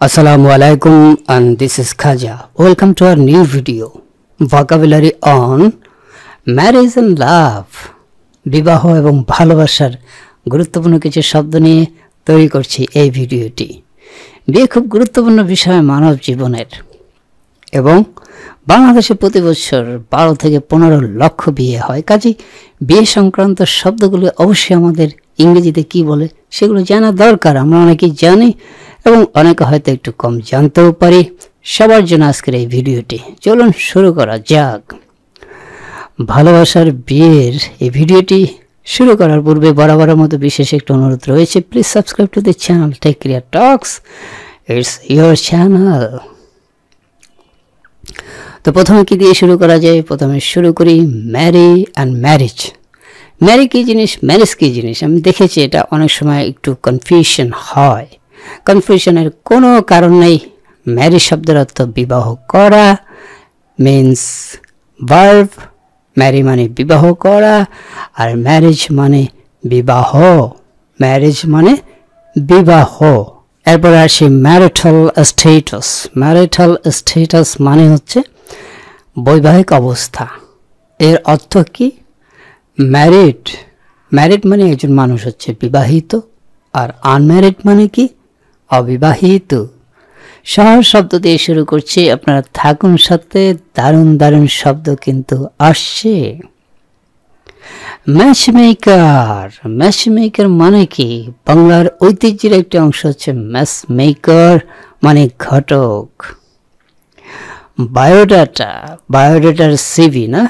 Assalamu alaikum and this is Khaja. Welcome to our new video. Vocabulary on marriage and love. বিবাহ এবং ভালোবাসার গুরুত্বপূর্ণ কিছু শব্দ নিয়ে তৈরি করছি এই ভিডিওটি বিয়ে খুব গুরুত্বপূর্ণ বিষয় মানব জীবনের এবং বাংলাদেশে প্রতি বছর বারো থেকে পনেরো লক্ষ বিয়ে হয় কাজে বিয়ে সংক্রান্ত শব্দগুলো অবশ্যই আমাদের ইংরেজিতে কি বলে সেগুলো জানা দরকার আমরা অনেকেই জানি এবং অনেকে হয়তো একটু কম জানতেও পারি সবার জন্য আজকের এই ভিডিওটি চলুন শুরু করা যাক ভালোবাসার বিয়ের এই ভিডিওটি শুরু করার পূর্বে বরাবর মতো বিশেষ একটি অনুরোধ রয়েছে please subscribe to the channel Tech Clear Talks it's your channel তো প্রথমে কি দিয়ে শুরু করা যায় প্রথমে শুরু করি ম্যারি অ্যান্ড ম্যারেজ ম্যারি কী জিনিস ম্যারেজ কী জিনিস আমি দেখেছি এটা অনেক সময় একটু কনফিউশন হয় কনফিউশনের কোনো কারণ নেই ম্যারি শব্দের অর্থ বিবাহ করা মিন্স ভার্ভ ম্যারি মানে বিবাহ করা আর ম্যারেজ মানে বিবাহ ম্যারেজ মানে বিবাহ এরপরে আসি ম্যারিটাল স্টেটাস ম্যারিটাল স্টেটাস মানে হচ্ছে বৈবাহিক অবস্থা এর অর্থ কি ম্যারিড ম্যারিড মানে একজন মানুষ হচ্ছে বিবাহিত আর আনম্যারিড মানে কি অবিবাহিত সহজ শব্দ দিয়ে শুরু করছি আপনারা থাকুন সাথে দারুণ দারুণ শব্দ কিন্তু আসছে ম্যাচমেকার ম্যাচমেকার মানে কি বাংলার ঐতিহ্যের একটি অংশ হচ্ছে ম্যাচমেকার মানে ঘটক বায়োডাটা বায়োডাটার সিভি না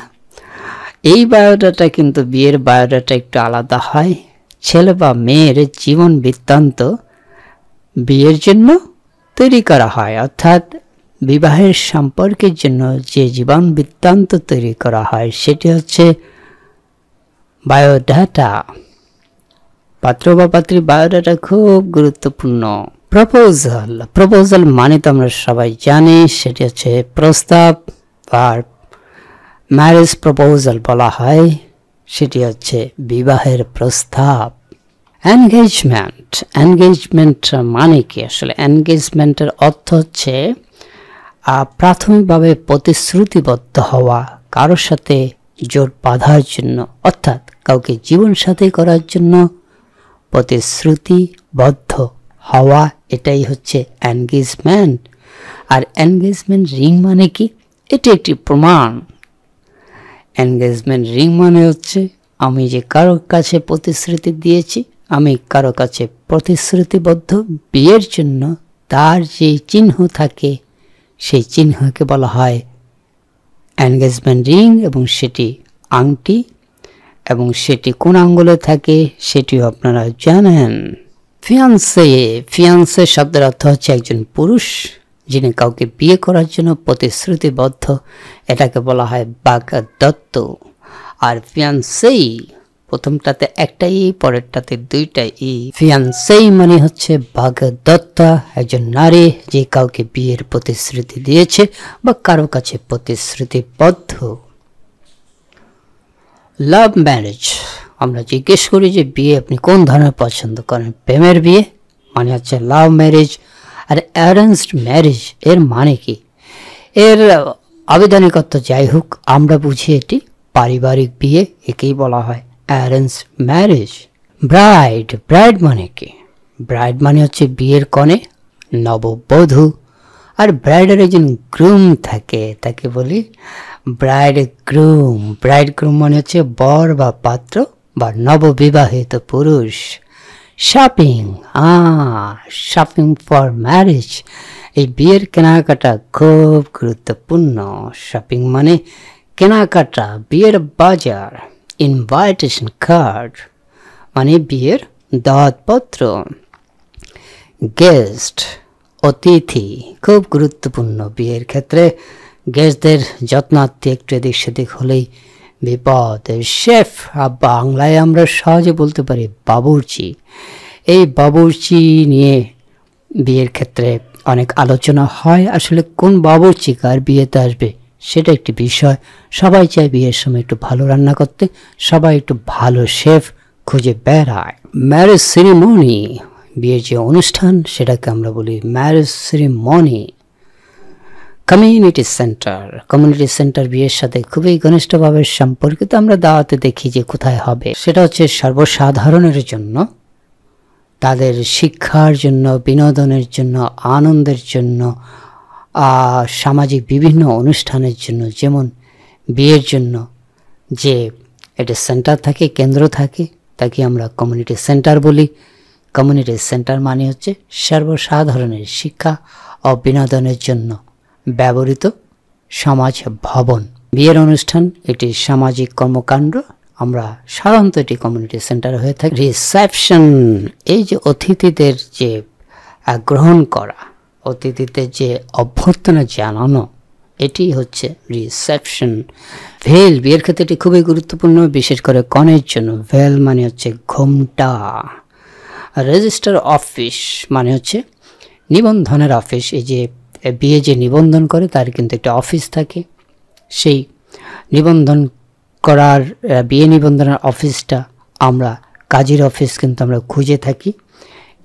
এই বায়োডাটা কিন্তু বিয়ের বায়োডাটা একটু আলাদা হয় ছেলে বা মেয়ের জীবন বৃত্তান্ত বিয়ের জন্য তৈরি করা হয় অর্থাৎ বিবাহের সম্পর্কের জন্য যে জীবন বৃত্তান্ত তৈরি করা হয় সেটি হচ্ছে বায়োডাটা পাত্র বা পাত্রী বায়োডাটা খুব গুরুত্বপূর্ণ প্রপোজাল প্রপোজাল মানে তো আমরা সবাই জানি সেটি হচ্ছে প্রস্তাব আর ম্যারেজ প্রপোজাল বলা হয় সেটি হচ্ছে বিবাহের প্রস্তাব এনগেজমেন্ট এনগেজমেন্ট uh, মানে কি আসলে এনগেজমেন্টের অর্থ হচ্ছে প্রাথমিকভাবে প্রতিশ্রুতিবদ্ধ হওয়া কারোর সাথে জোট বাঁধার জন্য অর্থাৎ কাউকে জীবন সাথে করার জন্য প্রতিশ্রুতিবদ্ধ হওয়া এটাই হচ্ছে এনগেজমেন্ট আর এনগেজমেন্ট রিং মানে কি এটি একটি প্রমাণ এনগেজমেন্ট রিং মানে হচ্ছে আমি যে কারোর কাছে প্রতিশ্রুতি দিয়েছি আমি কারো কাছে প্রতিশ্রুতিবদ্ধ বিয়ের জন্য তার যে চিহ্ন থাকে সেই চিহ্নকে বলা হয় এনগেজমেন্ট রিং এবং সেটি আংটি এবং সেটি কোন আঙ্গুলে থাকে সেটিও আপনারা জানেন ফিয়ান্সে ফিয়ান্সে শব্দের অর্থ হচ্ছে একজন পুরুষ যিনি কাউকে বিয়ে করার জন্য প্রতিশ্রুতিবদ্ধ এটাকে বলা হয় বাঘা দত্ত আর ফিয়ান্সেই প্রথমটাতে একটা ই পরেরটাতে দুইটা ই সেই মানে হচ্ছে দত্তা একজন নারী যে কাউকে বিয়ের প্রতিশ্রুতি দিয়েছে বা কারো কাছে প্রতিশ্রুতিবদ্ধ লাভ ম্যারেজ আমরা জিজ্ঞেস করি যে বিয়ে আপনি কোন ধরনের পছন্দ করেন প্রেমের বিয়ে মানে হচ্ছে লাভ ম্যারেজ আর অ্যারেঞ্জড ম্যারেজ এর মানে কি এর আবেদনিকত্ব যাই হোক আমরা বুঝি এটি পারিবারিক বিয়ে একেই বলা হয় অ্যারেঞ্জ ম্যারেজ ব্রাইড ব্রাইড মানে কি ব্রাইড মানে হচ্ছে বিয়ের কনে নববধূ আর ব্রাইডের একজন গ্রুম থাকে তাকে বলি ব্রাইড গ্রুম ব্রাইড গ্রুম মানে হচ্ছে বর বা পাত্র বা নববিবাহিত পুরুষ শপিং শপিং ফর ম্যারেজ এই বিয়ের কেনাকাটা খুব গুরুত্বপূর্ণ শপিং মানে কেনাকাটা বিয়ের বাজার ইনভাইটেশন কার্ড মানে বিয়ের দাওয়াতপত্র গেস্ট অতিথি খুব গুরুত্বপূর্ণ বিয়ের ক্ষেত্রে গেস্টদের যত্নার্থী একটু এদিক সেদিক হলেই বিপদ শেফ আর বাংলায় আমরা সহজে বলতে পারি বাবুর্চি এই বাবুর্চি নিয়ে বিয়ের ক্ষেত্রে অনেক আলোচনা হয় আসলে কোন বাবুর্চি কার বিয়েতে আসবে সেটা একটি বিষয় সবাই চায় বিয়ের সময় একটু ভালো রান্না করতে সবাই একটু ভালো শেফ খুঁজে বেড়ায় ম্যারেজ সেরিমনি বিয়ের যে অনুষ্ঠান সেটাকে আমরা বলি marriage ceremony community centre community centre বিয়ের সাথে খুবই ঘনিষ্ঠভাবে সম্পর্কিত আমরা দাওয়াতে দেখি যে কোথায় হবে সেটা হচ্ছে সর্বসাধারণের জন্য তাদের শিক্ষার জন্য বিনোদনের জন্য আনন্দের জন্য সামাজিক বিভিন্ন অনুষ্ঠানের জন্য যেমন বিয়ের জন্য যে এটা সেন্টার থাকে কেন্দ্র থাকে তাকে আমরা কমিউনিটি সেন্টার বলি কমিউনিটি সেন্টার মানে হচ্ছে সর্বসাধারণের শিক্ষা ও বিনোদনের জন্য ব্যবহৃত সমাজ ভবন বিয়ের অনুষ্ঠান একটি সামাজিক কর্মকাণ্ড আমরা সাধারণত এটি কমিউনিটি সেন্টার হয়ে থাকি রিসেপশন এই যে অতিথিদের যে গ্রহণ করা অতিথিতে যে অভ্যর্থনা জানানো এটি হচ্ছে রিসেপশন ভেল বিয়ের ক্ষেত্রে এটি খুবই গুরুত্বপূর্ণ বিশেষ করে কনের জন্য ভেল মানে হচ্ছে ঘোমটা রেজিস্টার অফিস মানে হচ্ছে নিবন্ধনের অফিস এই যে বিয়ে যে নিবন্ধন করে তার কিন্তু একটা অফিস থাকে সেই নিবন্ধন করার বিয়ে নিবন্ধনের অফিসটা আমরা কাজের অফিস কিন্তু আমরা খুঁজে থাকি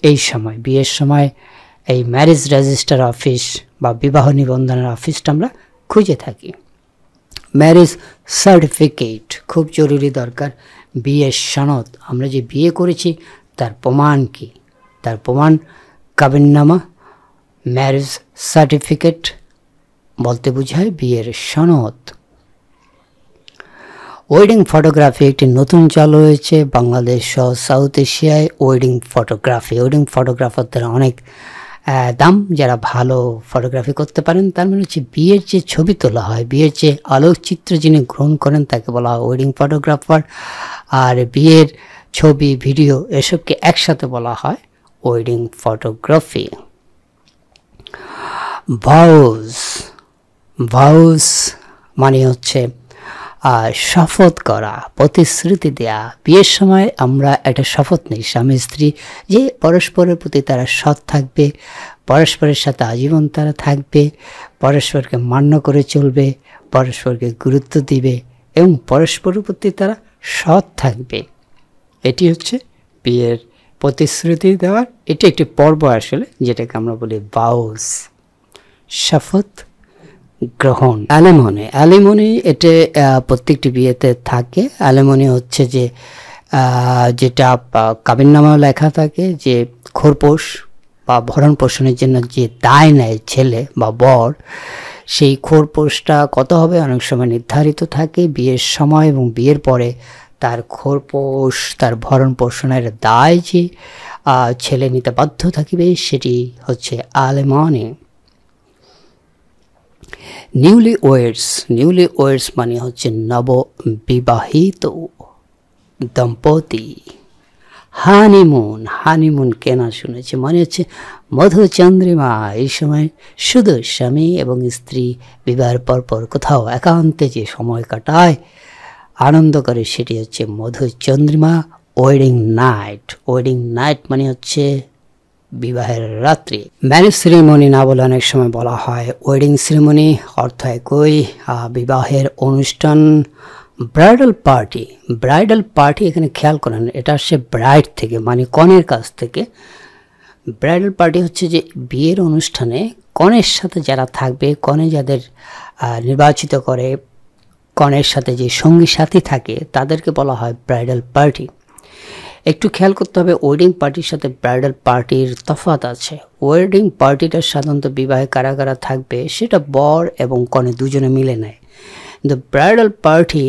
এই সময় বিয়ের সময় এই ম্যারেজ রেজিস্টার অফিস বা বিবাহ নিবন্ধনের অফিসটা আমরা খুঁজে থাকি ম্যারেজ সার্টিফিকেট খুব জরুরি দরকার বিয়ের সনদ আমরা যে বিয়ে করেছি তার প্রমাণ কি তার প্রমাণ কাবিননামা ম্যারেজ সার্টিফিকেট বলতে বোঝায় বিয়ের সনদ ওয়েডিং ফটোগ্রাফি একটি নতুন চালু হয়েছে বাংলাদেশ সহ সাউথ এশিয়ায় ওয়েডিং ফটোগ্রাফি ওয়েডিং ফটোগ্রাফারদের অনেক দাম যারা ভালো ফটোগ্রাফি করতে পারেন তার মানে হচ্ছে বিয়ের যে ছবি তোলা হয় বিয়ের যে আলোকচিত্র যিনি গ্রহণ করেন তাকে বলা হয় ওয়েডিং ফটোগ্রাফার আর বিয়ের ছবি ভিডিও এসবকে একসাথে বলা হয় ওয়েডিং ফটোগ্রাফি ভাউস ভাউস মানে হচ্ছে আর শপথ করা প্রতিশ্রুতি দেয়া বিয়ের সময় আমরা একটা শপথ নিই স্বামী স্ত্রী যে পরস্পরের প্রতি তারা সৎ থাকবে পরস্পরের সাথে আজীবন তারা থাকবে পরস্পরকে মান্য করে চলবে পরস্পরকে গুরুত্ব দিবে এবং পরস্পরের প্রতি তারা সৎ থাকবে এটি হচ্ছে বিয়ের প্রতিশ্রুতি দেওয়ার এটি একটি পর্ব আসলে যেটাকে আমরা বলি বাউস শপথ গ্রহণ অ্যালেমনি অ্যালিমনি এতে প্রত্যেকটি বিয়েতে থাকে অ্যালিমনি হচ্ছে যে যেটা কাবিন নামেও লেখা থাকে যে খোরপোষ বা ভরণ পোষণের জন্য যে দায় নেয় ছেলে বা বর সেই খোরপোষটা কত হবে অনেক সময় নির্ধারিত থাকে বিয়ের সময় এবং বিয়ের পরে তার খোরপোষ তার ভরণ পোষণের দায় যে ছেলে নিতে বাধ্য থাকিবে সেটি হচ্ছে আলেমনে নিউলি ওয়েডস নিউলি ওয়েডস মানে হচ্ছে নববিবাহিত দম্পতি হানিমুন হানিমুন কেনা শুনেছে মনে হচ্ছে মধুচন্দ্রিমা এই সময় শুধু স্বামী এবং স্ত্রী বিবাহের পরপর কোথাও একান্তে যে সময় কাটায় আনন্দ করে সেটি হচ্ছে মধুচন্দ্রিমা ওয়েডিং নাইট ওয়েডিং নাইট মানে হচ্ছে বিবাহের রাত্রি ম্যারেজ সেরিমনি না বলে অনেক সময় বলা হয় ওয়েডিং সেরিমনি অর্থ একই বিবাহের অনুষ্ঠান ব্রাইডাল পার্টি ব্রাইডাল পার্টি এখানে খেয়াল করেন এটা আসছে ব্রাইড থেকে মানে কনের কাছ থেকে ব্রাইডাল পার্টি হচ্ছে যে বিয়ের অনুষ্ঠানে কনের সাথে যারা থাকবে কনে যাদের নির্বাচিত করে কনের সাথে যে সঙ্গী সাথী থাকে তাদেরকে বলা হয় ব্রাইডাল পার্টি একটু খেয়াল করতে হবে ওয়েডিং পার্টির সাথে ব্রাইডাল পার্টির তফাত আছে ওয়েডিং পার্টিটা সাধারণত বিবাহে কারা কারা থাকবে সেটা বর এবং কনে দুজনে মিলে নেয় কিন্তু ব্রাইডাল পার্টি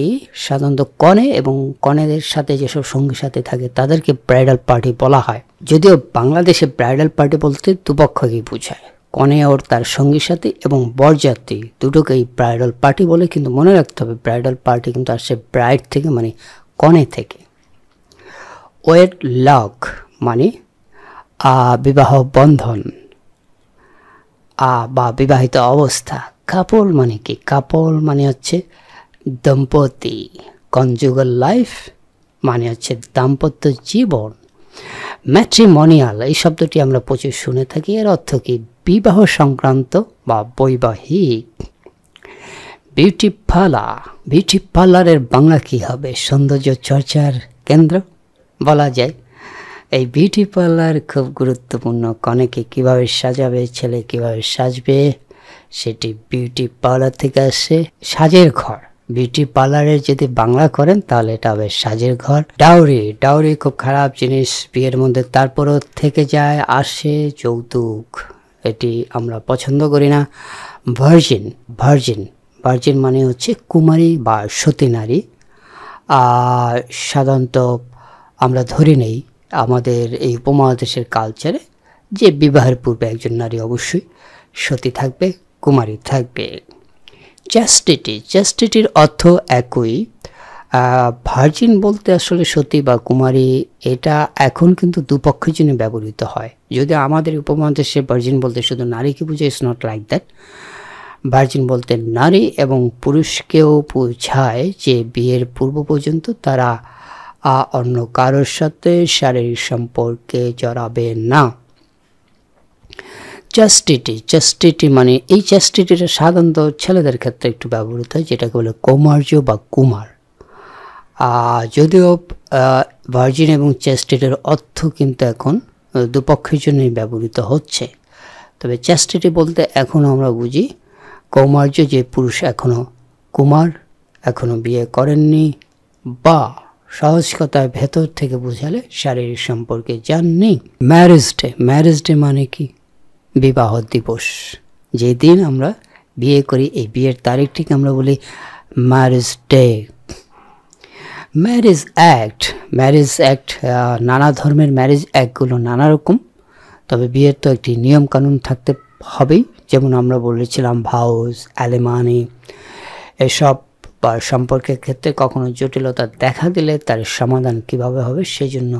সাধারণত কনে এবং কনেদের সাথে যেসব সঙ্গী সাথে থাকে তাদেরকে ব্রাইডাল পার্টি বলা হয় যদিও বাংলাদেশে ব্রাইডাল পার্টি বলতে দুপক্ষকেই বোঝায় কনে ওর তার সঙ্গী সাথে এবং বরযাত্রী দুটোকেই ব্রাইডাল পার্টি বলে কিন্তু মনে রাখতে হবে ব্রাইডাল পার্টি কিন্তু আসছে ব্রাইড থেকে মানে কনে থেকে ওয়েড লক মানে বিবাহ বন্ধন বা বিবাহিত অবস্থা কাপল মানে কি কাপল মানে হচ্ছে দম্পতি কনজুগাল লাইফ মানে হচ্ছে দাম্পত্য জীবন ম্যাট্রিমোনিয়াল এই শব্দটি আমরা প্রচুর শুনে থাকি এর অর্থ কি বিবাহ সংক্রান্ত বা বৈবাহিক বিউটি পার্লার বিউটি পার্লারের বাংলা কী হবে সৌন্দর্য চর্চার কেন্দ্র বলা যায় এই বিউটি পার্লার খুব গুরুত্বপূর্ণ কনেকে কিভাবে সাজাবে ছেলে কিভাবে সাজবে সেটি বিউটি পার্লার থেকে আসে সাজের ঘর বিউটি পার্লারে যদি বাংলা করেন তাহলে এটা হবে সাজের ঘর ডাউরি ডাউরি খুব খারাপ জিনিস বিয়ের মধ্যে তারপরও থেকে যায় আসে যৌতুক এটি আমরা পছন্দ করি না ভার্জিন ভার্জিন ভার্জিন মানে হচ্ছে কুমারী বা সতী নারী সাধারণত আমরা ধরে নেই আমাদের এই উপমহাদেশের কালচারে যে বিবাহের পূর্বে একজন নারী অবশ্যই সতী থাকবে কুমারী থাকবে চ্যাস্টিটি চ্যাস্টিটির অর্থ একই ভার্জিন বলতে আসলে সতী বা কুমারী এটা এখন কিন্তু দুপক্ষের জন্য ব্যবহৃত হয় যদি আমাদের উপমহাদেশে ভার্জিন বলতে শুধু নারীকে বুঝে is not like that virgin বলতে নারী এবং পুরুষকেও বোঝায় যে বিয়ের পূর্ব পর্যন্ত তারা আ অন্য কারোর সাথে শারীরিক সম্পর্কে জড়াবে না চাস্টিটি চাস্টিটি মানে এই চাস্টিটিটা সাধারণত ছেলেদের ক্ষেত্রে একটু ব্যবহৃত হয় যেটাকে বলে কৌমার্য বা কুমার যদিও ভার্জিন এবং চেস্টিটের অর্থ কিন্তু এখন দুপক্ষের জন্যই ব্যবহৃত হচ্ছে তবে চেস্টিটি বলতে এখনও আমরা বুঝি কৌমার্য যে পুরুষ এখনও কুমার এখনও বিয়ে করেননি বা সাহসিকতার ভেতর থেকে বুঝালে শারীরিক সম্পর্কে যার নেই ম্যারেজ ডে ম্যারেজ ডে মানে কি বিবাহ দিবস যেদিন আমরা বিয়ে করি এই বিয়ের তারিখটিকে আমরা বলি marriage day marriage act marriage act নানা ধর্মের ম্যারেজ অ্যাক্টগুলো নানা রকম তবে বিয়ের তো একটি নিয়ম কানুন থাকতে হবেই যেমন আমরা বলেছিলাম ভাউস অ্যালেমানি এসব বা সম্পর্কের ক্ষেত্রে কখনো জটিলতা দেখা দিলে তার সমাধান কিভাবে হবে সেজন্য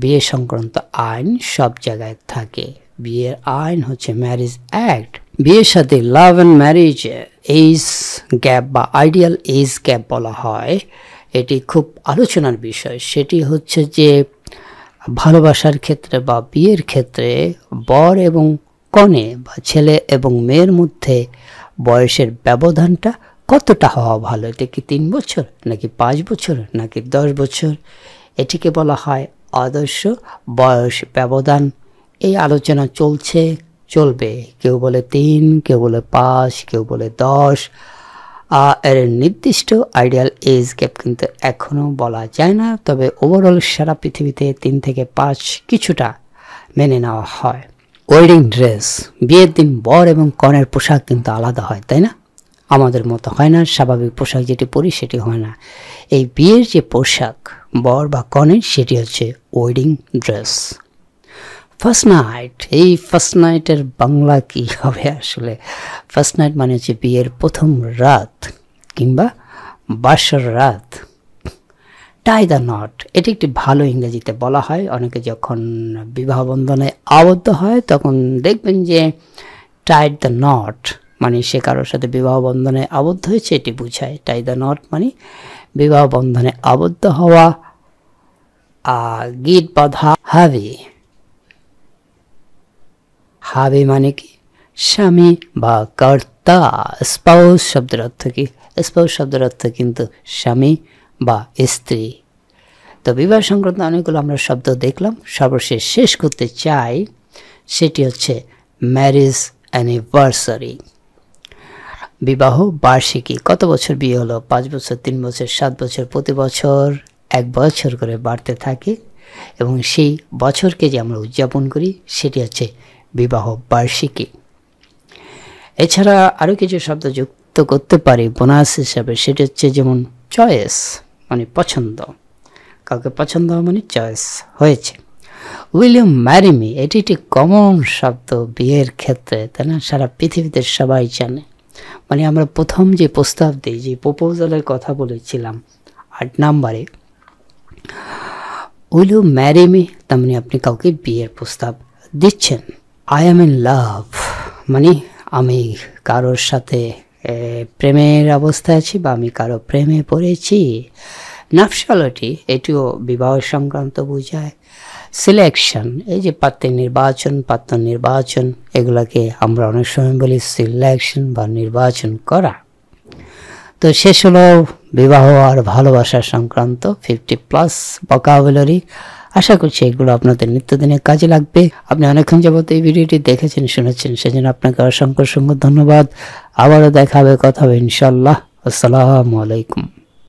বিয়ে সংক্রান্ত আইন সব জায়গায় থাকে বিয়ের আইন হচ্ছে ম্যারেজ অ্যাক্ট বিয়ের সাথে love and marriage age gap বা আইডিয়াল এইজ গ্যাপ বলা হয় এটি খুব আলোচনার বিষয় সেটি হচ্ছে যে ভালোবাসার ক্ষেত্রে বা বিয়ের ক্ষেত্রে বর এবং কনে বা ছেলে এবং মেয়ের মধ্যে বয়সের ব্যবধানটা কতটা হওয়া ভালো এটা কি তিন বছর নাকি পাঁচ বছর নাকি দশ বছর এটিকে বলা হয় আদর্শ বয়স ব্যবধান এই আলোচনা চলছে চলবে কেউ বলে তিন কেউ বলে পাঁচ কেউ বলে দশ এর নির্দিষ্ট আইডিয়াল এজ গ্যাপ কিন্তু এখনও বলা যায় না তবে ওভারঅল সারা পৃথিবীতে তিন থেকে পাঁচ কিছুটা মেনে নেওয়া হয় ওয়েডিং ড্রেস বিয়ের দিন বর এবং কনের পোশাক কিন্তু আলাদা হয় তাই না আমাদের মতো হয় না স্বাভাবিক পোশাক যেটি পরি সেটি হয় না এই বিয়ের যে পোশাক বর বা কনের সেটি হচ্ছে ওয়েডিং ড্রেস ফার্স্ট নাইট এই ফার্স্ট নাইটের বাংলা কী হবে আসলে ফার্স্ট নাইট মানে হচ্ছে বিয়ের প্রথম রাত কিংবা বাসর রাত টাই দ্য নট এটি একটি ভালো ইংরেজিতে বলা হয় অনেকে যখন বিবাহ বন্ধনে আবদ্ধ হয় তখন দেখবেন যে টাইট দ্য নট মানে সে কারোর সাথে বিবাহ বন্ধনে আবদ্ধ হয়েছে এটি বুঝায় টাই দ্য নট মানে বিবাহ বন্ধনে আবদ্ধ হওয়া গিট বাধা হাবি হাবি মানে কি স্বামী বা কর্তা স্পাউস শব্দের অর্থ কি স্পাউস শব্দের অর্থ কিন্তু স্বামী বা স্ত্রী তো বিবাহ সংক্রান্ত অনেকগুলো আমরা শব্দ দেখলাম সর্বশেষ শেষ করতে চাই সেটি হচ্ছে ম্যারেজ অ্যানিভার্সারি বিবাহ বার্ষিকী কত বছর বিয়ে হলো পাঁচ বছর তিন বছর সাত বছর প্রতি বছর এক বছর করে বাড়তে থাকে এবং সেই বছরকে যে আমরা উদযাপন করি সেটি হচ্ছে বিবাহ বার্ষিকী এছাড়া আরও কিছু শব্দ যুক্ত করতে পারি বোনাস হিসাবে সেটি হচ্ছে যেমন চয়েস মানে পছন্দ কাউকে পছন্দ মানে চয়েস হয়েছে উইল ইউ ম্যারি মি এটি একটি কমন শব্দ বিয়ের ক্ষেত্রে তাই না সারা পৃথিবীতে সবাই জানে মানে আমরা প্রথম যে প্রস্তাব দিই যে প্রপোজালের কথা বলেছিলাম আট নাম্বারে উইল ইউ ম্যারি মি তার মানে আপনি কাউকে বিয়ের প্রস্তাব দিচ্ছেন আই অ্যাম ইন লাভ মানে আমি কারোর সাথে প্রেমের অবস্থায় আছি বা আমি কারো প্রেমে পড়েছি নাফসালটি এটিও বিবাহ সংক্রান্ত বোঝায় সিলেকশন এই যে পাত্রের নির্বাচন পাত্র নির্বাচন এগুলাকে আমরা অনেক সময় বলি সিলেকশন বা নির্বাচন করা তো শেষ হলো বিবাহ আর ভালোবাসা সংক্রান্ত ফিফটি প্লাস বকাবুলারি আশা করছি এগুলো আপনাদের নিত্যদিনের কাজে লাগবে আপনি অনেকক্ষণ যাবত এই ভিডিওটি দেখেছেন শুনেছেন সেজন্য আপনাকে অসংখ্য অসংখ্য ধন্যবাদ আবারও দেখা হবে কথা হবে ইনশাল্লাহ আসসালামু আলাইকুম